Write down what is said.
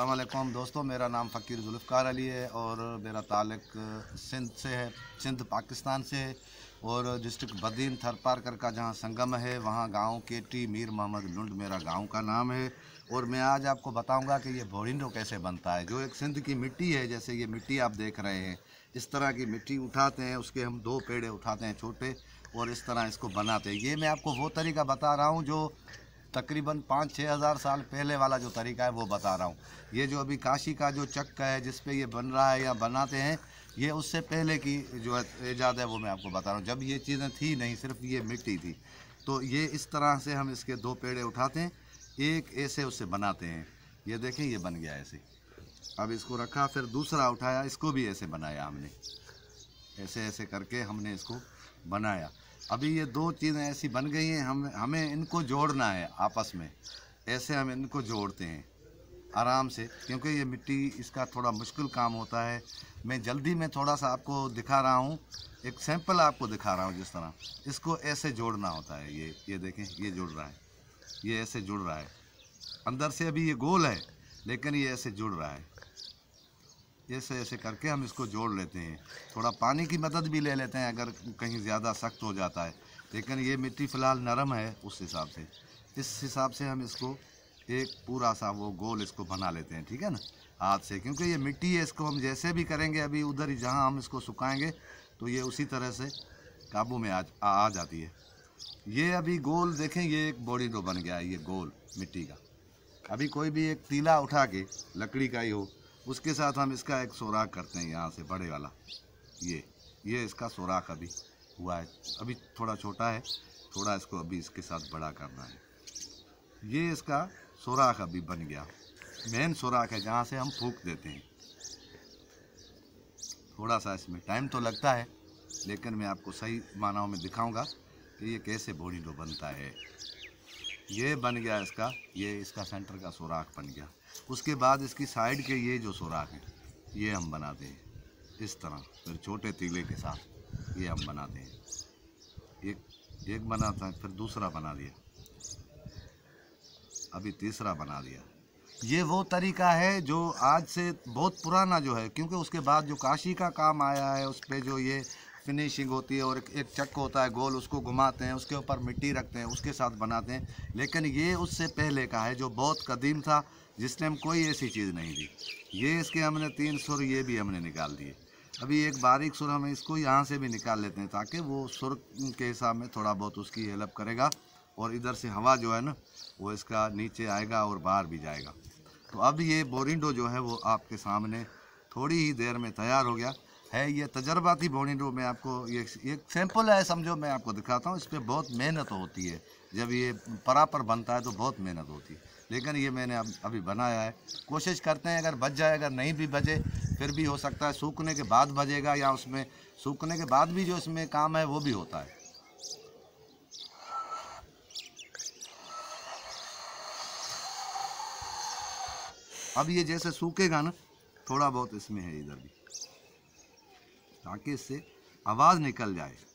अल्लाम दोस्तों मेरा नाम फ़कीर जुल्फ़ार अली है और मेरा ताल्लक सिंध से है सिंध पाकिस्तान से है और डिस्ट्रिक्ट बदीन थरपारकर का जहाँ संगम है वहाँ गांव टी मीर मोहम्मद लुंड मेरा गांव का नाम है और मैं आज आपको बताऊंगा कि ये भोरिंडो कैसे बनता है जो एक सिंध की मिट्टी है जैसे ये मिट्टी आप देख रहे हैं इस तरह की मिट्टी उठाते हैं उसके हम दो पेड़े उठाते हैं छोटे और इस तरह इसको बनाते हैं ये मैं आपको वो तरीका बता रहा हूँ जो तकरीबन पाँच छः हज़ार साल पहले वाला जो तरीका है वो बता रहा हूँ ये जो अभी काशी का जो चक्का है जिस पे ये बन रहा है या बनाते हैं ये उससे पहले की जो है ईजाद है वो मैं आपको बता रहा हूँ जब ये चीज़ें थी नहीं सिर्फ ये मिट्टी थी तो ये इस तरह से हम इसके दो पेड़े उठाते हैं एक ऐसे उससे बनाते हैं ये देखें ये बन गया ऐसे अब इसको रखा फिर दूसरा उठाया इसको भी ऐसे बनाया हमने ऐसे ऐसे करके हमने इसको बनाया अभी ये दो चीज़ें ऐसी बन गई हैं हम हमें इनको जोड़ना है आपस में ऐसे हम इनको जोड़ते हैं आराम से क्योंकि ये मिट्टी इसका थोड़ा मुश्किल काम होता है मैं जल्दी में थोड़ा सा आपको दिखा रहा हूँ एक सैंपल आपको दिखा रहा हूँ जिस तरह इसको ऐसे जोड़ना होता है ये ये देखें ये जुड़ रहा है ये ऐसे जुड़ रहा है अंदर से अभी ये गोल है लेकिन ये ऐसे जुड़ रहा है ऐसे ऐसे करके हम इसको जोड़ लेते हैं थोड़ा पानी की मदद भी ले लेते हैं अगर कहीं ज़्यादा सख्त हो जाता है लेकिन ये मिट्टी फ़िलहाल नरम है उस हिसाब से इस हिसाब से हम इसको एक पूरा सा वो गोल इसको बना लेते हैं ठीक है ना हाथ से क्योंकि ये मिट्टी है इसको हम जैसे भी करेंगे अभी उधर ही जहाँ हम इसको सुखाएँगे तो ये उसी तरह से काबू में आ, आ जाती है ये अभी गोल देखें ये एक बॉडी डो तो बन गया है ये गोल मिट्टी का अभी कोई भी एक टीला उठा के लकड़ी का ही हो उसके साथ हम इसका एक सुराख करते हैं यहाँ से बड़े वाला ये ये इसका सुराख अभी हुआ है अभी थोड़ा छोटा है थोड़ा इसको अभी इसके साथ बड़ा करना है ये इसका सुराख अभी बन गया मेन सुराख है जहाँ से हम फूक देते हैं थोड़ा सा इसमें टाइम तो लगता है लेकिन मैं आपको सही मानाओं में दिखाऊंगा कि ये कैसे बोड़ी डो बनता है ये बन गया इसका ये इसका सेंटर का सुराख बन गया उसके बाद इसकी साइड के ये जो सुराख हैं ये हम बनाते हैं इस तरह फिर छोटे तीले के साथ ये हम बनाते हैं एक एक बनाता है फिर दूसरा बना दिया अभी तीसरा बना दिया ये वो तरीका है जो आज से बहुत पुराना जो है क्योंकि उसके बाद जो काशी का काम आया है उस पर जो ये फिनिशिंग होती है और एक, एक चक होता है गोल उसको घुमाते हैं उसके ऊपर मिट्टी रखते हैं उसके साथ बनाते हैं लेकिन ये उससे पहले का है जो बहुत कदीम था जिसने हम कोई ऐसी चीज़ नहीं दी ये इसके हमने तीन सुर ये भी हमने निकाल दिए अभी एक बारीक सुर हम इसको यहाँ से भी निकाल लेते हैं ताकि वो सुर के हिसाब में थोड़ा बहुत उसकी हेल्प करेगा और इधर से हवा जो है ना वो इसका नीचे आएगा और बाहर भी जाएगा तो अब ये बोरिंडो जो है वो आपके सामने थोड़ी ही देर में तैयार हो गया है ये तजर्बा थी बोनी डो में आपको ये एक सैम्पल है समझो मैं आपको दिखाता हूँ इस पर बहुत मेहनत होती है जब ये परापर बनता है तो बहुत मेहनत होती है लेकिन ये मैंने अब अभी बनाया है कोशिश करते हैं अगर बच जाए अगर नहीं भी बजे फिर भी हो सकता है सूखने के बाद बजेगा या उसमें सूखने के बाद भी जो इसमें काम है वो भी होता है अब ये जैसे सूखेगा ना थोड़ा बहुत इसमें है इधर भी ताकि इससे आवाज़ निकल जाए